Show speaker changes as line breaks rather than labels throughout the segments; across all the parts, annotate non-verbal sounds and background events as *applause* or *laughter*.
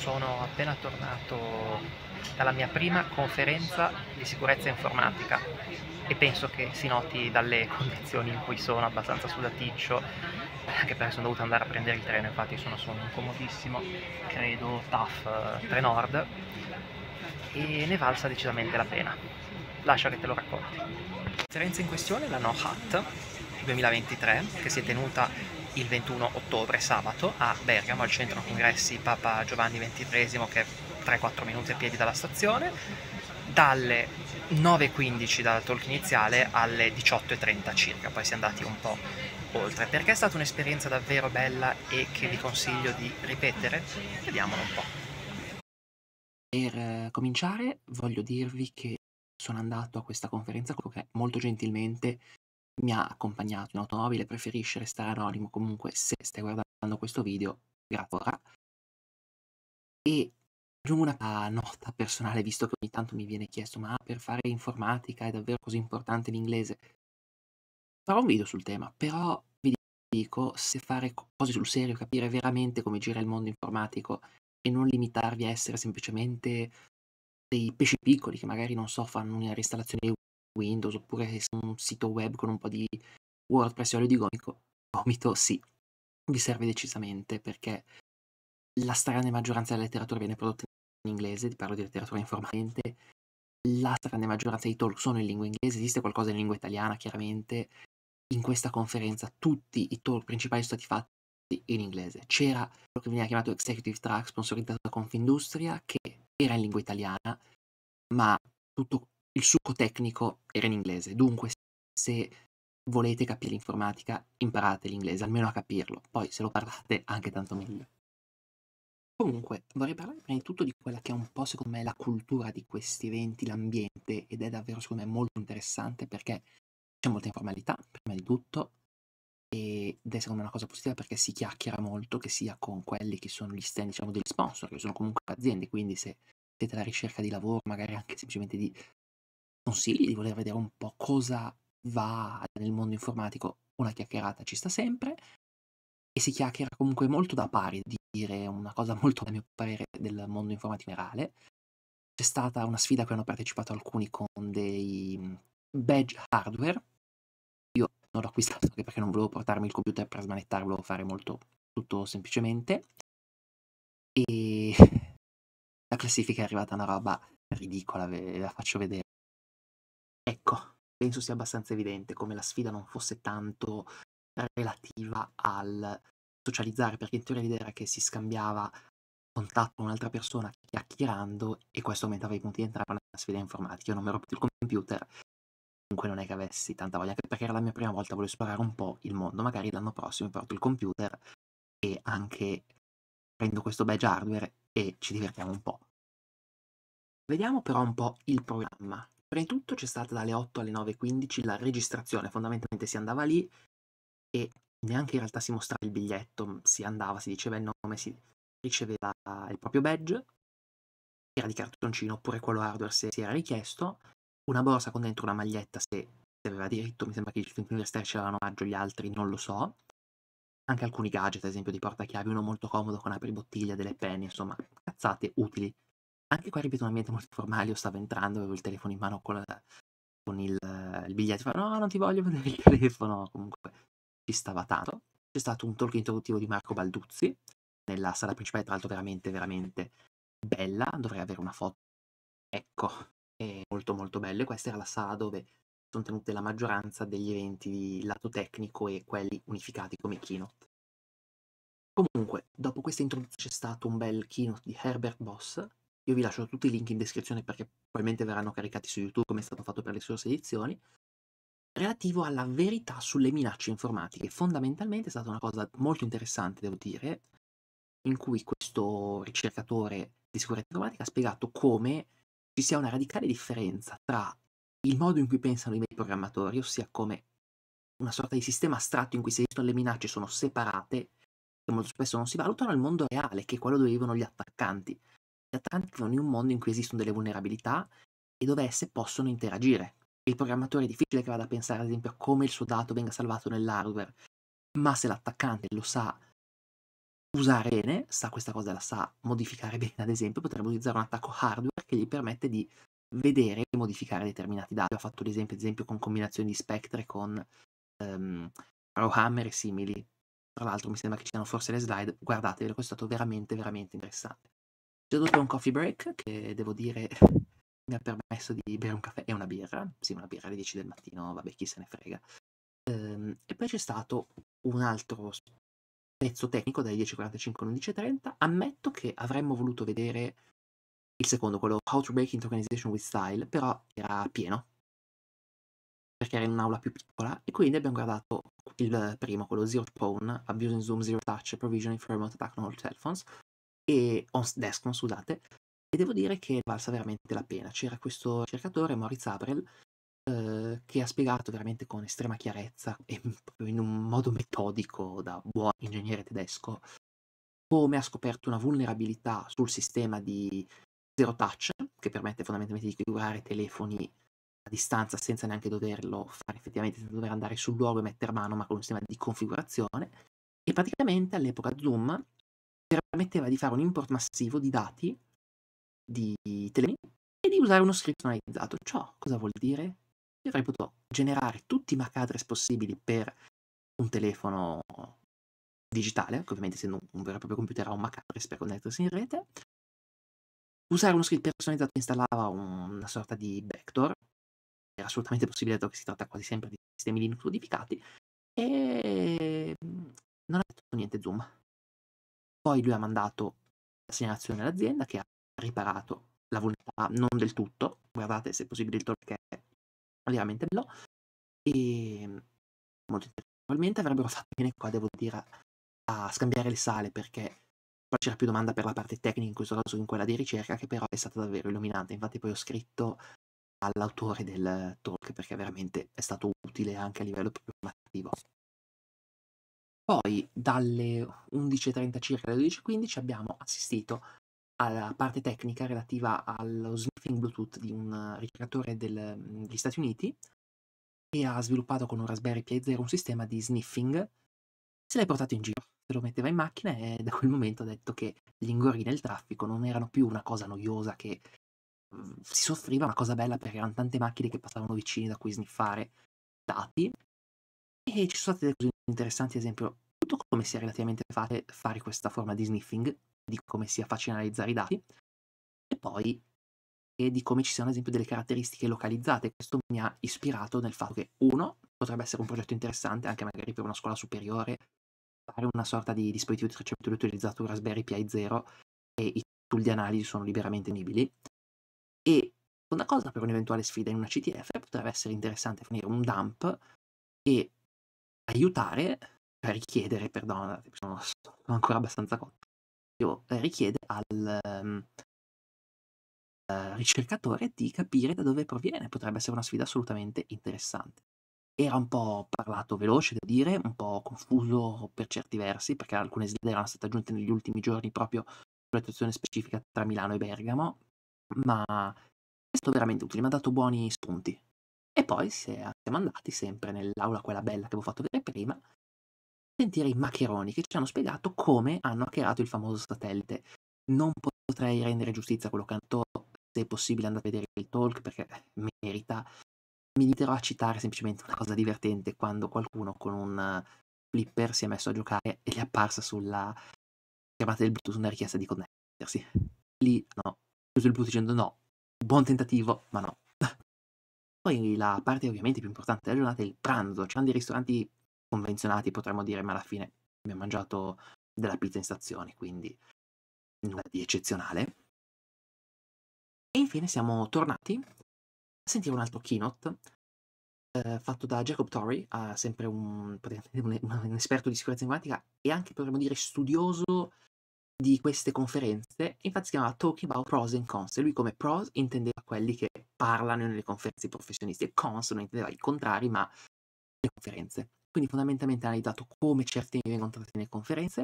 sono appena tornato dalla mia prima conferenza di sicurezza informatica e penso che si noti dalle *laughs* condizioni in cui sono abbastanza sudaticcio anche perché sono dovuto andare a prendere il treno infatti sono su un comodissimo credo TAF eh, Trenord e ne valsa decisamente la pena lascia che te lo racconti la conferenza in questione è la No Hat 2023 che si è tenuta il 21 ottobre, sabato, a Bergamo, al centro congressi Papa Giovanni XXIII, che è 3-4 minuti a piedi dalla stazione, dalle 9.15 dal talk iniziale alle 18.30 circa, poi si è andati un po' oltre, perché è stata un'esperienza davvero bella e che vi consiglio di ripetere? Vediamolo un po'. Per eh, cominciare voglio dirvi che sono andato a questa conferenza che molto gentilmente mi ha accompagnato in automobile, preferisce restare anonimo, comunque se stai guardando questo video, grazie. E aggiungo una nota personale, visto che ogni tanto mi viene chiesto, ma per fare informatica è davvero così importante l'inglese? Farò un video sul tema, però vi dico, se fare cose sul serio, capire veramente come gira il mondo informatico e non limitarvi a essere semplicemente dei pesci piccoli che magari non so fanno una installazione Windows oppure un sito web con un po' di WordPress e olio di gomito, gomito sì, vi serve decisamente perché la stragrande maggioranza della letteratura viene prodotta in inglese, ti parlo di letteratura informalmente, la stragrande maggioranza dei talk sono in lingua inglese, esiste qualcosa in lingua italiana chiaramente, in questa conferenza tutti i talk principali sono stati fatti in inglese. C'era quello che veniva chiamato Executive Track sponsorizzato da Confindustria che era in lingua italiana, ma tutto il succo tecnico era in inglese, dunque se volete capire l'informatica imparate l'inglese, almeno a capirlo, poi se lo parlate anche tanto meglio. Comunque, vorrei parlare prima di tutto di quella che è un po' secondo me la cultura di questi eventi, l'ambiente, ed è davvero secondo me molto interessante perché c'è molta informalità, prima di tutto, ed è secondo me una cosa positiva perché si chiacchiera molto, che sia con quelli che sono gli stand, diciamo, degli sponsor, che sono comunque aziende, quindi se siete alla ricerca di lavoro, magari anche semplicemente di consigli, di voler vedere un po' cosa va nel mondo informatico, una chiacchierata ci sta sempre e si chiacchiera comunque molto da pari, di dire una cosa molto a mio parere del mondo informatico in generale. C'è stata una sfida a cui hanno partecipato alcuni con dei mm, badge hardware. Io non l'ho acquistato anche perché non volevo portarmi il computer per smanettare, volevo fare molto tutto semplicemente. E *laughs* la classifica è arrivata una roba ridicola, ve la faccio vedere. Ecco, penso sia abbastanza evidente come la sfida non fosse tanto relativa al socializzare, perché in teoria l'idea era che si scambiava contatto con un'altra persona chiacchierando e questo aumentava i punti di entrata nella sfida informatica. Io non mi ero più il computer, comunque non è che avessi tanta voglia, anche perché era la mia prima volta, volevo esplorare un po' il mondo, magari l'anno prossimo mi porto il computer e anche prendo questo badge hardware e ci divertiamo un po'. Vediamo però un po' il programma. Prima di tutto c'è stata dalle 8 alle 9.15 la registrazione, fondamentalmente si andava lì e neanche in realtà si mostrava il biglietto, mhmm, si andava, si diceva il nome, si riceveva il proprio badge, era di cartoncino oppure quello hardware se si era richiesto, una borsa con dentro una maglietta se si aveva diritto, mi sembra che gli universitari ce l'avano maggio, gli altri non lo so, anche alcuni gadget, ad esempio di portachiavi, uno molto comodo con apri bottiglia, delle penne, insomma, cazzate utili anche qua ripeto un ambiente molto formale, io stavo entrando, avevo il telefono in mano con, la, con il, il, biglietto, fa, no, non ti voglio vedere il telefono, comunque ci stava tanto. C'è stato un talk introduttivo di Marco Balduzzi nella sala principale, tra l'altro veramente, veramente bella, dovrei avere una foto, ecco, è molto molto bella e Questa era la sala dove sono tenute la maggioranza degli eventi di lato tecnico e quelli unificati come keynote. Comunque, dopo questa introduzione c'è stato un bel keynote di Herbert Boss, io vi lascio tutti i link in descrizione perché probabilmente verranno caricati su YouTube come è stato fatto per le scorse edizioni. Relativo alla verità sulle minacce informatiche, fondamentalmente è stata una cosa molto interessante, devo dire, in cui questo ricercatore di sicurezza informatica ha spiegato come ci sia una radicale differenza tra il modo in cui pensano i miei programmatori, ossia come una sorta di sistema astratto in cui si esistono le minacce sono separate, che molto spesso non si valutano, e il mondo reale, che è quello dove vivono gli attaccanti attaccanti vivono in un mondo in cui esistono delle vulnerabilità e dove esse possono interagire. Il programmatore è difficile che vada a pensare, ad esempio, a come il suo dato venga salvato nell'hardware, ma se l'attaccante lo sa usare bene, sa questa cosa, la sa modificare bene, ad esempio, potrebbe utilizzare un attacco hardware che gli permette di vedere e modificare determinati dati. Ho fatto l'esempio, ad esempio, con combinazioni di spectre con um, ehm, Rowhammer e simili. Tra l'altro mi sembra che ci siano forse le slide, guardatevelo, questo è stato veramente, veramente interessante. Già dopo un coffee break, che devo dire *laughs* mi ha permesso di bere un caffè e una birra, sì una birra alle 10 del mattino, vabbè chi se ne frega. Ehm, e poi c'è stato un altro pezzo tecnico dalle 10.45 alle 11.30, ammetto che avremmo voluto vedere il secondo, quello How to Break into Organization with Style, però era pieno, perché era in un'aula più piccola, e quindi abbiamo guardato il primo, quello Zero Pawn, Abusing Zoom Zero Touch, Provisioning for Remote Attack on All Telephones, e Onsdescon, scusate, e devo dire che è valsa veramente la pena. C'era questo ricercatore, Moritz Abrel, eh, che ha spiegato veramente con estrema chiarezza e in un modo metodico da buon ingegnere tedesco come ha scoperto una vulnerabilità sul sistema di zero touch, che permette fondamentalmente di configurare telefoni a distanza senza neanche doverlo fare effettivamente, senza dover andare sul luogo e mettere mano, ma con un sistema di configurazione. E praticamente all'epoca Zoom permetteva di fare un import massivo di dati, di telemi, e di usare uno script analizzato. Ciò cosa vuol dire? Io avrei potuto generare tutti i MAC address possibili per un telefono digitale, che ovviamente essendo un vero e proprio computer ha un MAC address per connettersi in rete, usare uno script personalizzato che installava una sorta di backdoor, era assolutamente possibile dato che si tratta quasi sempre di sistemi Linux modificati, e mm, non ha detto niente Zoom. Poi lui ha mandato la segnalazione all'azienda che ha riparato la vulnerabilità non del tutto, guardate se è possibile il talk è relativamente bello, e ehm, molto interessante. Probabilmente avrebbero fatto bene qua, devo dire, a, scambiare le sale perché poi c'era più domanda per la parte tecnica in questo caso che in quella di ricerca, che però è stata davvero illuminante. Infatti poi ho scritto all'autore del talk perché veramente è stato utile anche a livello più formativo. Poi dalle 11.30 circa alle 12.15 abbiamo assistito alla parte tecnica relativa allo sniffing Bluetooth di un ricercatore del, mhmm, degli Stati Uniti che ha sviluppato con un Raspberry Pi Zero un sistema di sniffing. Se l'è portato in giro, se lo metteva in macchina e da quel momento ha detto che gli ingorri nel traffico non erano più una cosa noiosa che mhmm, si soffriva, una cosa bella perché erano tante macchine che passavano vicine da cui sniffare dati e ci sono state cose interessanti, ad esempio, tutto come sia relativamente facile fare questa forma di sniffing, di come sia facile analizzare i dati, e poi e di come ci siano, ad esempio, delle caratteristiche localizzate. Questo mi ha ispirato nel fatto che, uno, potrebbe essere un progetto interessante anche magari per una scuola superiore, fare una sorta di dispositivo di tracciabilità utilizzato Raspberry Pi 0 e i tool di analisi sono liberamente mibili. E una cosa per un'eventuale sfida in una CTF potrebbe essere interessante fornire un dump e aiutare, cioè richiedere, perdonate, sono, sono ancora abbastanza cotto, Io, eh, richiede al um, uh, ricercatore di capire da dove proviene, potrebbe essere una sfida assolutamente interessante. Era un po' parlato veloce da dire, un po' confuso per certi versi, perché alcune slide erano state aggiunte negli ultimi giorni proprio sulla situazione specifica tra Milano e Bergamo, ma è stato veramente utile, mi ha dato buoni spunti. E poi ah, siamo andati sempre nell'aula, quella bella che avevo fatto vedere prima, a sentire i maccheroni che ci hanno spiegato come hanno hackerato il famoso satellite. Non potrei rendere giustizia a quello che canto, se è possibile andate a vedere il talk perché eh, merita. Mi limiterò a citare semplicemente una cosa divertente quando qualcuno con un flipper si è messo a giocare e gli è apparsa sulla chiamata del Bluetooth una richiesta di connettersi. Lì no, chiuso il Bluetooth dicendo no, buon tentativo, ma no, poi la parte ovviamente più importante della giornata è il pranzo. C'erano cioè dei ristoranti convenzionati, potremmo dire, ma alla fine abbiamo mangiato della pizza in stazione, quindi nulla di eccezionale. E infine siamo tornati a sentire un altro keynote eh, fatto da Jacob Torrey, eh, sempre un, un, un, esperto di sicurezza informatica e anche potremmo dire studioso di queste conferenze, infatti si chiamava Talking about Pros and Cons, e lui come pros intendeva quelli che parlano nelle conferenze professionisti, e cons non intendeva i contrari, ma le conferenze. Quindi fondamentalmente ha analizzato come certi temi vengono trattati nelle conferenze,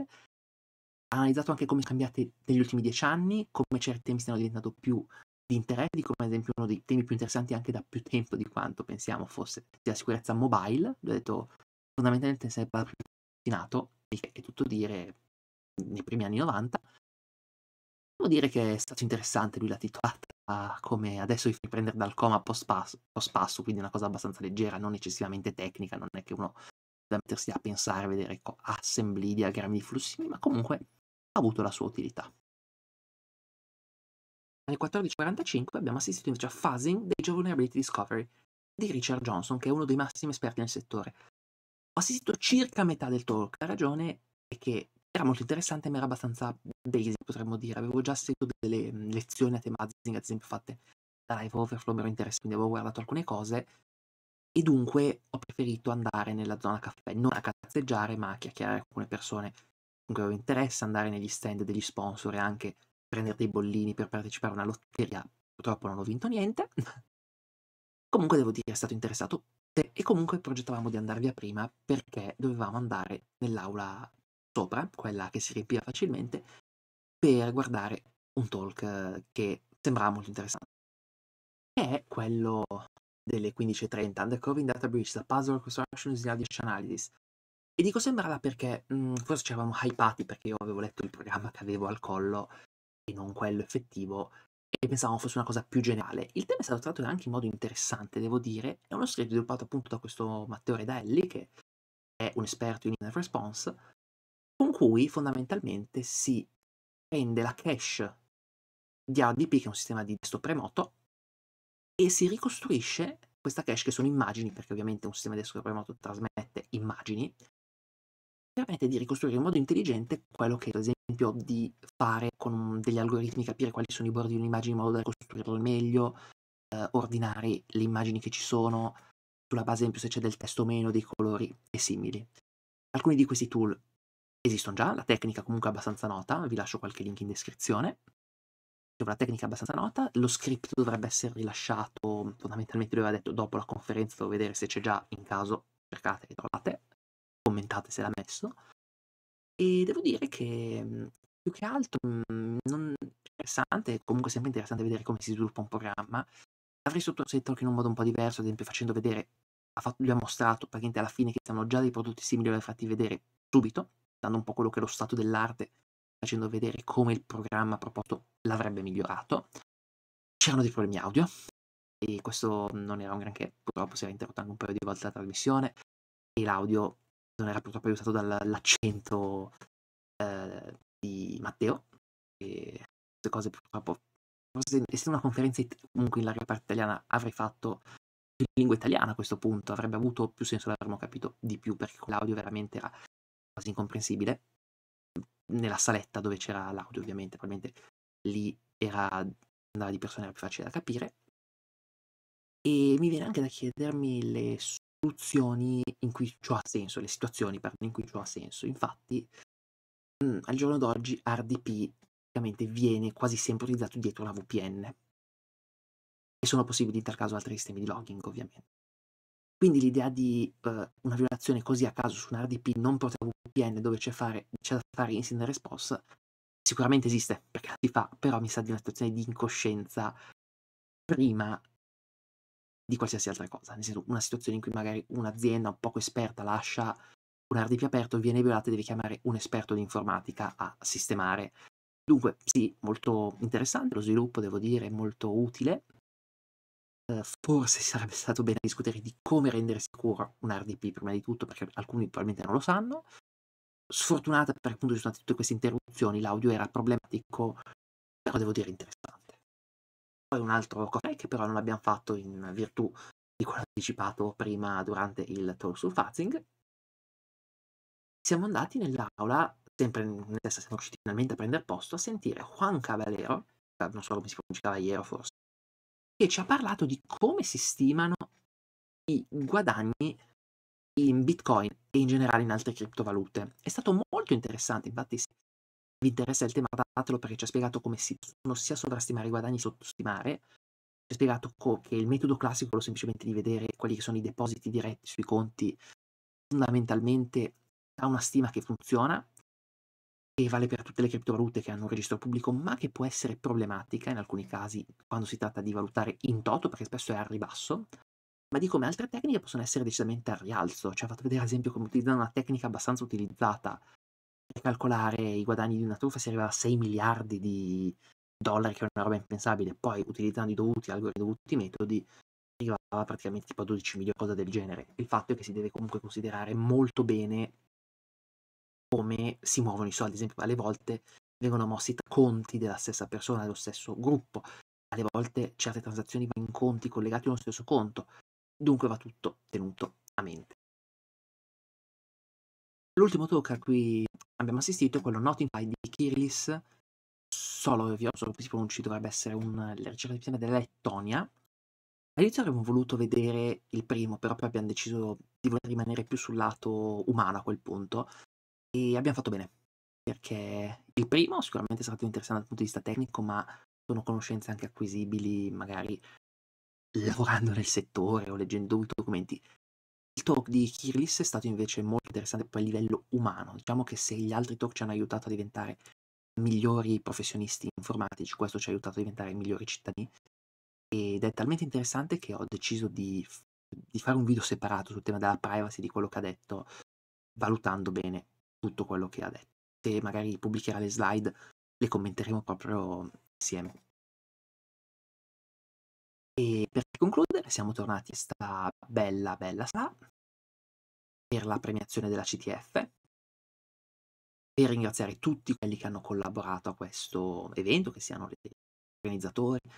ha analizzato anche come sono cambiate negli ultimi dieci anni, come certi temi stanno diventando più di interesse, come ad esempio uno dei temi più interessanti anche da più tempo di quanto pensiamo fosse la sicurezza mobile, ho detto fondamentalmente si è parlato di il che è tutto dire nei primi anni 90. Devo dire che è stato interessante, lui l'ha titolata come adesso vi fai prendere dal coma post passo, quindi una cosa abbastanza leggera, non eccessivamente tecnica, non è che uno da mettersi a pensare, a vedere assembly, diagrammi di flussi, ma comunque ha avuto la sua utilità. Nel 1445 abbiamo assistito invece a Fuzzing dei Vulnerability Discovery di Richard Johnson, che è uno dei massimi esperti nel settore. Ho assistito circa metà del talk, la ragione è che era molto interessante ma era abbastanza basic potremmo dire, avevo già seguito delle mm, lezioni a tema Mazinger ad esempio fatte da Live Overflow, mi ero interessato, quindi avevo guardato alcune cose e dunque ho preferito andare nella zona caffè, non a cazzeggiare ma a chiacchierare con alcune persone con cui avevo interesse, andare negli stand degli sponsor e anche prendere dei bollini per partecipare a una lotteria, purtroppo non ho vinto niente, *laughs* comunque devo dire è stato interessato e comunque progettavamo di andare via prima perché dovevamo andare nell'aula sopra, quella che si riempiva facilmente, per guardare un talk che sembrava molto interessante. Che è quello delle 15.30, Undercovering Data Breach, The Puzzle Construction is Analysis Analysis. E dico sembrava perché mh, mm, forse ci eravamo hypati perché io avevo letto il programma che avevo al collo e non quello effettivo e pensavamo fosse una cosa più generale. Il tema è stato trattato anche in modo interessante, devo dire. È uno script sviluppato appunto da questo Matteo Redelli che è un esperto in response con cui fondamentalmente si prende la cache di ADP, che è un sistema di testo remoto, e si ricostruisce questa cache, che sono immagini, perché ovviamente un sistema di testo remoto trasmette immagini, permette di ricostruire in modo intelligente quello che, ad esempio, di fare con degli algoritmi, capire quali sono i bordi di un'immagine in modo da ricostruirlo al meglio, eh, ordinare le immagini che ci sono, sulla base, ad esempio, se c'è del testo o meno, dei colori e simili. Alcuni di questi tool esistono già, la tecnica comunque è abbastanza nota, vi lascio qualche link in descrizione. La tecnica è abbastanza nota, lo script dovrebbe essere rilasciato, fondamentalmente lui aveva detto dopo la conferenza, devo vedere se c'è già, in caso cercate e trovate, commentate se l'ha messo. E devo dire che mm, più che altro mm, non, interessante, comunque sempre interessante vedere come si sviluppa un programma. Avrei sottoscritto anche in un modo un po' diverso, ad esempio facendo vedere, ha fatto, lui ha mostrato praticamente alla fine che siamo già dei prodotti simili, li ha fatti vedere subito, dando un po' quello che è lo stato dell'arte, facendo vedere come il programma proposto l'avrebbe migliorato. C'erano dei problemi audio, e questo non era un granché, purtroppo si era interrotto anche un paio di volte la trasmissione, e l'audio non era purtroppo aiutato dall'accento eh, di Matteo, e queste cose purtroppo, forse essendo una conferenza comunque in larga parte italiana, avrei fatto in lingua italiana a questo punto, avrebbe avuto più senso l'avremmo capito di più, perché l'audio veramente era quasi incomprensibile, nella saletta dove c'era l'audio ovviamente, probabilmente lì era, andava di persona era più facile da capire. E mi viene anche da chiedermi le soluzioni in cui ciò ha senso, le situazioni pardon, in cui ciò ha senso. Infatti, mh, mm, al giorno d'oggi RDP praticamente viene quasi sempre utilizzato dietro la VPN. E sono possibili in tal caso altri sistemi di logging, ovviamente. Quindi l'idea di uh, una violazione così a caso su un RDP non portata VPN dove c'è, fare, c'è da fare instant response sicuramente esiste perché la si fa, però mi sa di una situazione di incoscienza prima di qualsiasi altra cosa. Nel senso, una situazione in cui magari un'azienda un poco esperta lascia un RDP aperto, viene violata e devi chiamare un esperto di informatica a sistemare. Dunque, sì, molto interessante lo sviluppo, devo dire, molto utile. Eh, forse sarebbe stato bene discutere di come rendere sicuro un RDP prima di tutto, perché alcuni probabilmente non lo sanno sfortunata perché appunto ci sono state tutte queste interruzioni, l'audio era problematico, però devo dire interessante. Poi un altro cosplay che però non abbiamo fatto in virtù di quello anticipato prima durante il talk sul Fazing. Siamo andati nell'aula, sempre nella stessa siamo riusciti finalmente a prendere posto, a sentire Juan Caballero, eh, non so come si pronuncia Cavaliero forse, che ci ha parlato di come si stimano i guadagni in Bitcoin e in generale in altre criptovalute. È stato molto interessante, infatti se vi interessa il tema datelo perché ci ha spiegato come si possono sia sovrastimare i guadagni e sottostimare, ci ha spiegato co- che il metodo classico è quello semplicemente di vedere quelli che sono i depositi diretti sui conti, fondamentalmente ha una stima che funziona, che vale per tutte le criptovalute che hanno un registro pubblico, ma che può essere problematica in alcuni casi quando si tratta di valutare in toto, perché spesso è al ribasso, ma di come altre tecniche possono essere decisamente al rialzo. Cioè, ho fatto vedere ad esempio come utilizzano una tecnica abbastanza utilizzata per calcolare i guadagni di una truffa si arriva a 6 miliardi di dollari, che è una roba impensabile, poi utilizzando i dovuti algoritmi, i dovuti metodi, arrivava praticamente tipo a 12 milioni, cosa del genere. Il fatto è che si deve comunque considerare molto bene come si muovono i soldi, ad esempio alle volte vengono mossi conti della stessa persona, dello stesso gruppo, alle volte certe transazioni vanno in conti collegati allo stesso conto, Dunque va tutto tenuto a mente. L'ultimo talk a cui abbiamo assistito è quello Not in Notify di Kirillis Solovio, solo che si pronunci, dovrebbe essere un rappresentante della Lettonia. All'inizio avremmo voluto vedere il primo, però poi abbiamo deciso di voler rimanere più sul lato umano a quel punto e abbiamo fatto bene, perché il primo sicuramente sarà più interessante dal punto di vista tecnico, ma sono conoscenze anche acquisibili magari lavorando nel settore o leggendo documenti. Il talk di Kirlis è stato invece molto interessante poi a livello umano. Diciamo che se gli altri talk ci hanno aiutato a diventare migliori professionisti informatici, questo ci ha aiutato a diventare migliori cittadini. Ed è talmente interessante che ho deciso di, di fare un video separato sul tema della privacy, di quello che ha detto, valutando bene tutto quello che ha detto. Se magari pubblicherà le slide, le commenteremo proprio insieme. E per concludere siamo tornati a questa bella, bella sala per la premiazione della CTF, per ringraziare tutti quelli che hanno collaborato a questo evento, che siano gli organizzatori, i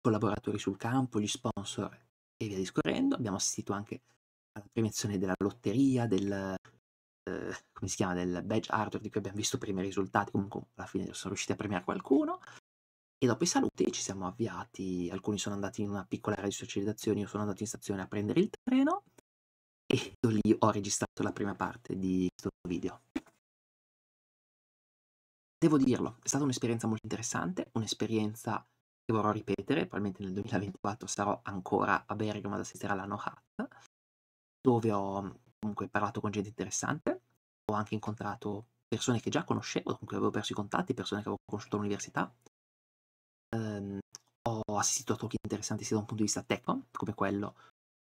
collaboratori sul campo, gli sponsor e via discorrendo. Abbiamo assistito anche alla premiazione della lotteria, del, eh, come si chiama, del badge hardware di cui abbiamo visto i primi risultati, comunque alla fine sono riusciti a premiare qualcuno. E dopo i saluti ci siamo avviati, alcuni sono andati in una piccola area di socializzazione, io sono andato in stazione a prendere il treno e lì ho registrato la prima parte di questo video. Devo dirlo, è stata un'esperienza molto interessante, un'esperienza che vorrò ripetere, probabilmente nel 2024 sarò ancora a Bergamo ad assistere alla NoHat, dove ho comunque parlato con gente interessante, ho anche incontrato persone che già conoscevo, con cui avevo perso i contatti, persone che avevo conosciuto all'università, ehm, ho assistito a talk interessanti sia da un punto di vista tecnico, come quello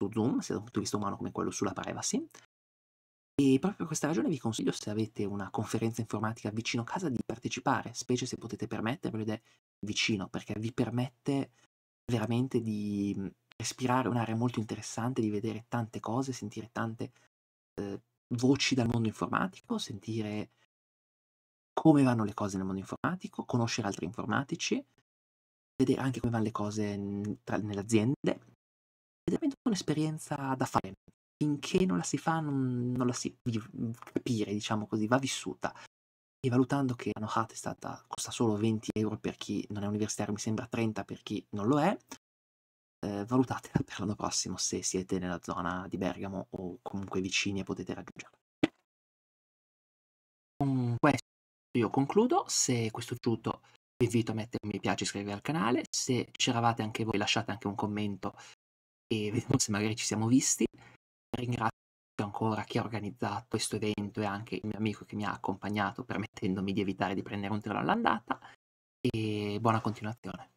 su Zoom, sia da un punto di vista umano, come quello sulla privacy. E proprio per questa ragione vi consiglio, se avete una conferenza informatica vicino a casa, di partecipare, specie se potete permettervelo ed è vicino, perché vi permette veramente di mhmm, respirare un'area molto interessante, di vedere tante cose, sentire tante eh, voci dal mondo informatico, sentire come vanno le cose nel mondo informatico, conoscere altri informatici, vedere anche come vanno le cose tra, nelle aziende ed è veramente un'esperienza da fare. Finché non la si fa, non, non la si vive, capire, diciamo così, va vissuta. E valutando che la Nohat è stata, costa solo 20 euro per chi non è universitario, mi sembra 30 per chi non lo è, eh, valutatela *laughs* per l'anno prossimo se siete nella zona di Bergamo o comunque vicini e potete raggiungerla. Con questo io concludo, se questo è tutto vi invito a mettere un mi piace, iscrivervi al canale, se c'eravate anche voi lasciate anche un commento e vediamo se magari ci siamo visti. Ringrazio ancora chi ha organizzato questo evento e anche il mio amico che mi ha accompagnato permettendomi di evitare di prendere un treno all'andata e buona continuazione.